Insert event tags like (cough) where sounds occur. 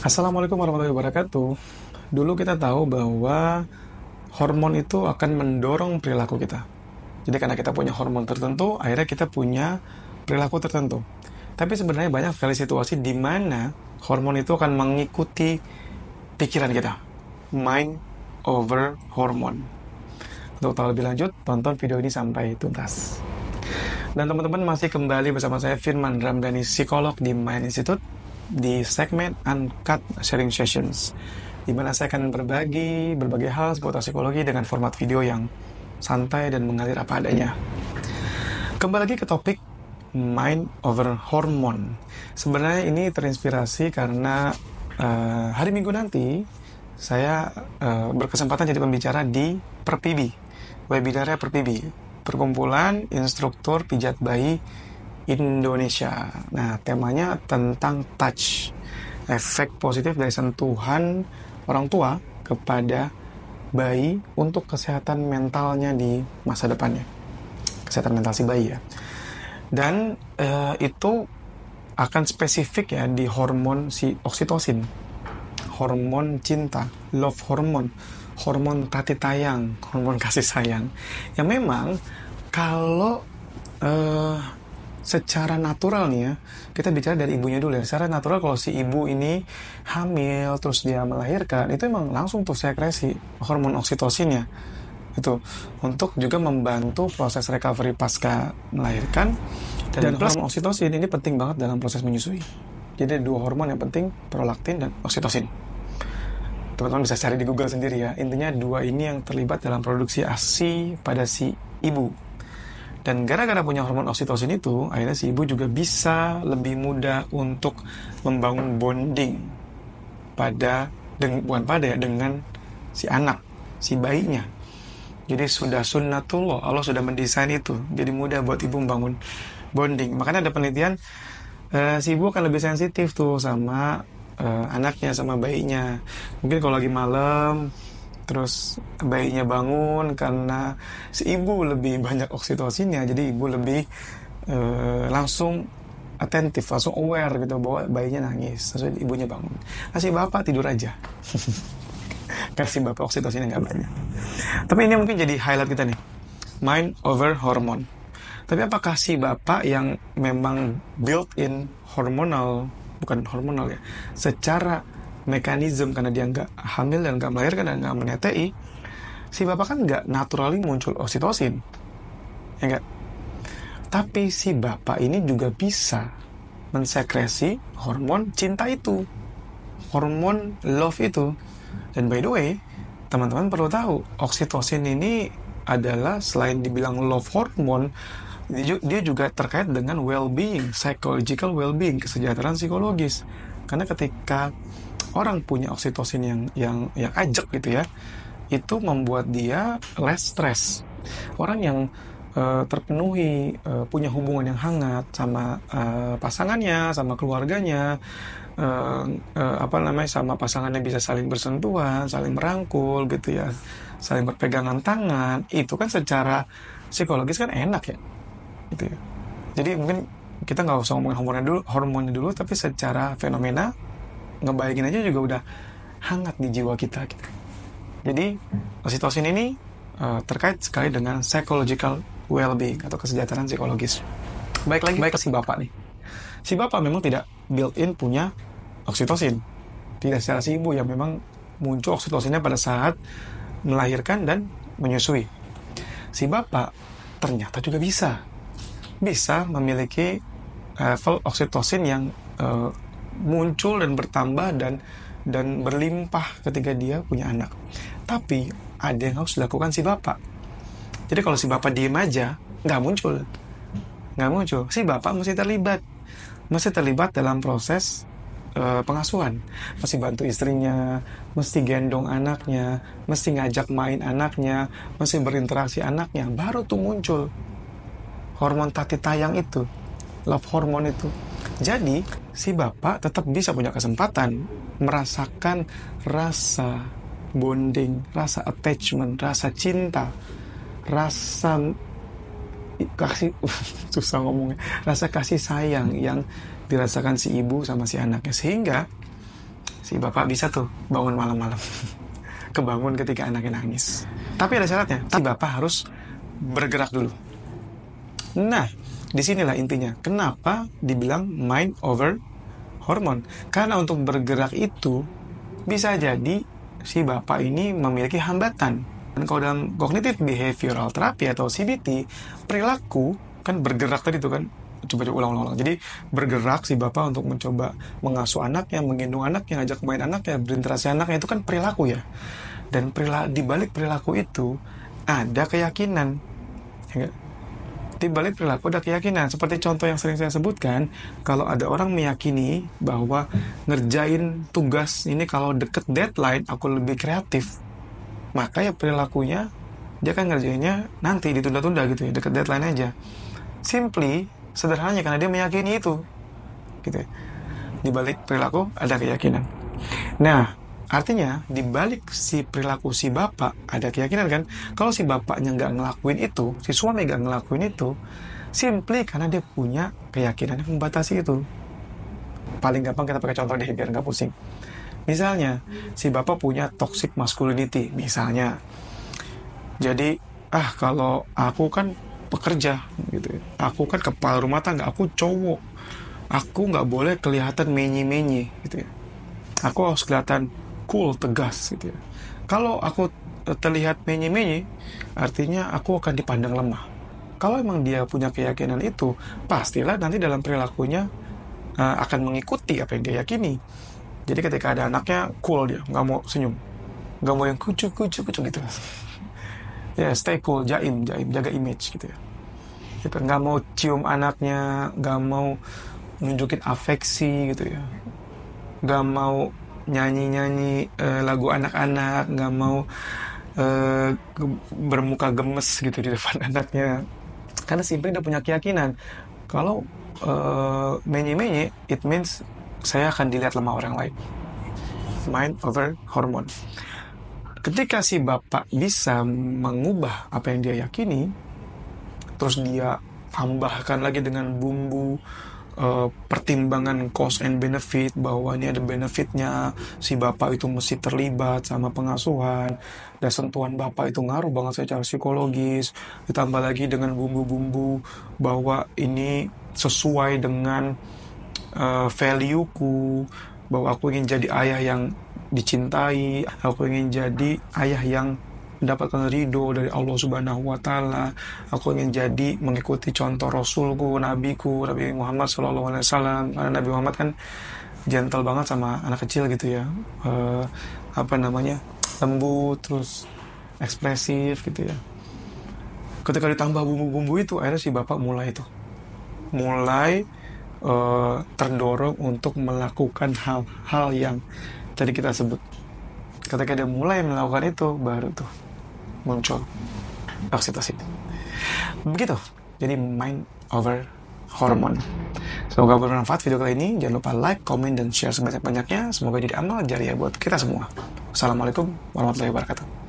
Assalamualaikum warahmatullahi wabarakatuh. Dulu kita tahu bahwa hormon itu akan mendorong perilaku kita. Jadi karena kita punya hormon tertentu, akhirnya kita punya perilaku tertentu. Tapi sebenarnya banyak sekali situasi di mana hormon itu akan mengikuti pikiran kita. Mind over hormon. Untuk tahu lebih lanjut, tonton video ini sampai tuntas. Dan teman-teman masih kembali bersama saya Firman Ramdhani, psikolog di Mind Institute di segmen Uncut Sharing Sessions, di mana saya akan berbagi berbagai hal seputar psikologi dengan format video yang santai dan mengalir apa adanya. Kembali lagi ke topik mind over hormone. Sebenarnya ini terinspirasi karena uh, hari Minggu nanti saya uh, berkesempatan jadi pembicara di Perpibi, webinarnya Perpibi, perkumpulan instruktur pijat bayi Indonesia. Nah, temanya tentang touch, efek positif dari sentuhan orang tua kepada bayi untuk kesehatan mentalnya di masa depannya. Kesehatan mental si bayi ya. Dan eh, itu akan spesifik ya di hormon si oksitosin, hormon cinta, love hormon, hormon tati tayang, hormon kasih sayang. yang memang kalau eh, secara natural nih ya kita bicara dari ibunya dulu ya secara natural kalau si ibu ini hamil terus dia melahirkan itu emang langsung tuh sekresi hormon oksitosinnya itu untuk juga membantu proses recovery pasca melahirkan dan, dan plus, hormon oksitosin ini penting banget dalam proses menyusui jadi ada dua hormon yang penting prolaktin dan oksitosin teman-teman bisa cari di Google sendiri ya intinya dua ini yang terlibat dalam produksi ASI pada si ibu dan gara-gara punya hormon oksitosin itu, akhirnya si ibu juga bisa lebih mudah untuk membangun bonding pada dengan, bukan pada ya, dengan si anak, si bayinya. Jadi sudah sunnatullah, Allah sudah mendesain itu. Jadi mudah buat ibu membangun bonding. Makanya ada penelitian uh, si ibu akan lebih sensitif tuh sama uh, anaknya, sama bayinya. Mungkin kalau lagi malam terus bayinya bangun karena si ibu lebih banyak oksitosinnya jadi ibu lebih e, langsung atentif langsung aware gitu bahwa bayinya nangis terus ibunya bangun kasih bapak tidur aja (laughs) kasih bapak oksitosinnya nggak banyak tapi ini mungkin jadi highlight kita nih mind over hormone tapi apakah si bapak yang memang built in hormonal bukan hormonal ya secara mekanisme karena dia nggak hamil dan nggak melahirkan dan nggak menetei, si bapak kan nggak naturally muncul oksitosin, ya nggak. Tapi si bapak ini juga bisa mensekresi hormon cinta itu, hormon love itu. Dan by the way, teman-teman perlu tahu, oksitosin ini adalah selain dibilang love hormone, dia juga terkait dengan well-being, psychological well-being, kesejahteraan psikologis. Karena ketika orang punya oksitosin yang yang yang ajak gitu ya itu membuat dia less stress orang yang uh, terpenuhi uh, punya hubungan yang hangat sama uh, pasangannya sama keluarganya uh, uh, apa namanya sama pasangannya bisa saling bersentuhan saling merangkul gitu ya saling berpegangan tangan itu kan secara psikologis kan enak ya gitu ya. jadi mungkin kita nggak usah ngomongin hormonnya dulu hormonnya dulu tapi secara fenomena ngebayangin aja juga udah hangat di jiwa kita gitu. Jadi oksitosin ini uh, terkait sekali dengan psychological well-being atau kesejahteraan psikologis. Baik lagi baik ke si bapak nih. Si bapak memang tidak built-in punya oksitosin. Tidak secara si ibu yang memang muncul oksitosinnya pada saat melahirkan dan menyusui. Si bapak ternyata juga bisa bisa memiliki level oksitosin yang uh, muncul dan bertambah dan dan berlimpah ketika dia punya anak. Tapi ada yang harus dilakukan si bapak. Jadi kalau si bapak diem aja, nggak muncul, nggak muncul. Si bapak mesti terlibat, mesti terlibat dalam proses uh, pengasuhan, mesti bantu istrinya, mesti gendong anaknya, mesti ngajak main anaknya, mesti berinteraksi anaknya, baru tuh muncul hormon tati tayang itu, love hormon itu. Jadi, si bapak tetap bisa punya kesempatan merasakan rasa bonding, rasa attachment, rasa cinta, rasa kasih (laughs) susah ngomongnya, rasa kasih sayang yang dirasakan si ibu sama si anaknya sehingga si bapak bisa tuh bangun malam-malam. (laughs) Kebangun ketika anaknya nangis. Tapi ada syaratnya, si bapak harus bergerak dulu. Nah, disinilah intinya. Kenapa dibilang mind over hormon? Karena untuk bergerak itu bisa jadi si bapak ini memiliki hambatan. Dan kalau dalam kognitif behavioral therapy atau CBT, perilaku kan bergerak tadi itu kan coba ulang-ulang. Jadi bergerak si bapak untuk mencoba mengasuh anaknya, menggendong anaknya, ngajak main anaknya, berinteraksi anaknya itu kan perilaku ya. Dan perilaku, di balik perilaku itu ada keyakinan. Ya di balik perilaku ada keyakinan. Seperti contoh yang sering saya sebutkan, kalau ada orang meyakini bahwa ngerjain tugas ini kalau deket deadline aku lebih kreatif, maka ya perilakunya dia kan ngerjainnya nanti ditunda-tunda gitu ya, deket deadline aja. Simply, sederhananya karena dia meyakini itu. Gitu ya. Di balik perilaku ada keyakinan. Nah, Artinya, di balik si perilaku si bapak, ada keyakinan kan, kalau si bapaknya nggak ngelakuin itu, si suami nggak ngelakuin itu, simply karena dia punya keyakinan yang membatasi itu. Paling gampang kita pakai contoh deh, biar nggak pusing. Misalnya, si bapak punya toxic masculinity, misalnya. Jadi, ah kalau aku kan pekerja, gitu. Ya. aku kan kepala rumah tangga, aku cowok, aku nggak boleh kelihatan menyi-menyi, gitu ya. Aku harus kelihatan cool, tegas gitu ya. Kalau aku eh, terlihat menye-menye, artinya aku akan dipandang lemah. Kalau emang dia punya keyakinan itu, pastilah nanti dalam perilakunya uh, akan mengikuti apa yang dia yakini. Jadi ketika ada anaknya, cool dia, nggak mau senyum, nggak mau yang kucu kucu kucu gitu. (laughs) ya yeah, stay cool, jaim, jaim, jaga image gitu ya. Gitu, nggak mau cium anaknya, nggak mau nunjukin afeksi gitu ya, nggak mau nyanyi-nyanyi uh, lagu anak-anak, nggak mau uh, bermuka gemes gitu di depan (laughs) anaknya. Karena simply udah punya keyakinan kalau uh, menye-menye, it means saya akan dilihat lemah orang lain. Mind over hormone. Ketika si bapak bisa mengubah apa yang dia yakini, terus dia tambahkan lagi dengan bumbu uh, pertimbangan cost and benefit bahwa ini ada benefitnya si bapak itu mesti terlibat sama pengasuhan dan sentuhan bapak itu ngaruh banget secara psikologis ditambah lagi dengan bumbu-bumbu bahwa ini sesuai dengan uh, eh, value bahwa aku ingin jadi ayah yang dicintai aku ingin jadi ayah yang mendapatkan ridho dari Allah Subhanahu wa taala. Aku ingin jadi mengikuti contoh Rasulku, Nabiku, Nabi Muhammad SAW. alaihi wasallam. Karena Nabi Muhammad kan gentle banget sama anak kecil gitu ya. Uh, apa namanya? lembut terus ekspresif gitu ya. Ketika ditambah bumbu-bumbu itu akhirnya si bapak mulai itu. Mulai uh, terdorong untuk melakukan hal-hal yang tadi kita sebut ketika dia mulai melakukan itu baru tuh muncul oksitosin. Begitu. Jadi mind over hormon. Semoga bermanfaat video kali ini. Jangan lupa like, komen, dan share sebanyak-banyaknya. Semoga jadi amal jariah buat kita semua. Assalamualaikum warahmatullahi wabarakatuh.